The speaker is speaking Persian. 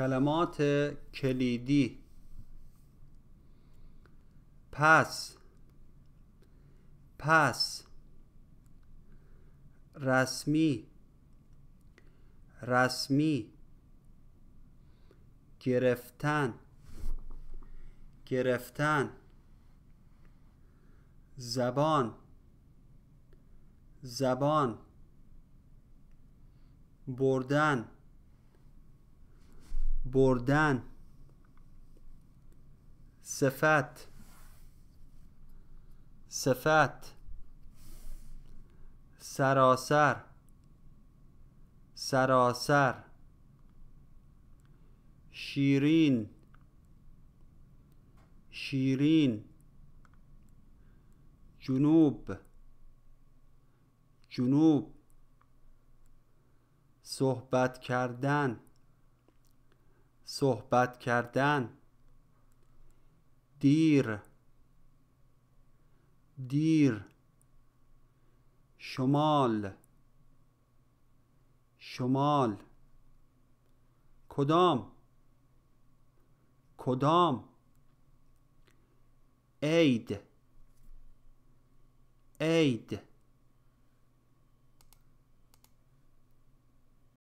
کلمات کلیدی پس پس رسمی رسمی گرفتن گرفتن زبان زبان بردن بردن صفت صفت سراسر سراسر شیرین شیرین جنوب جنوب صحبت کردن صحبت کردن دیر دیر شمال شمال کدام کدام عید عید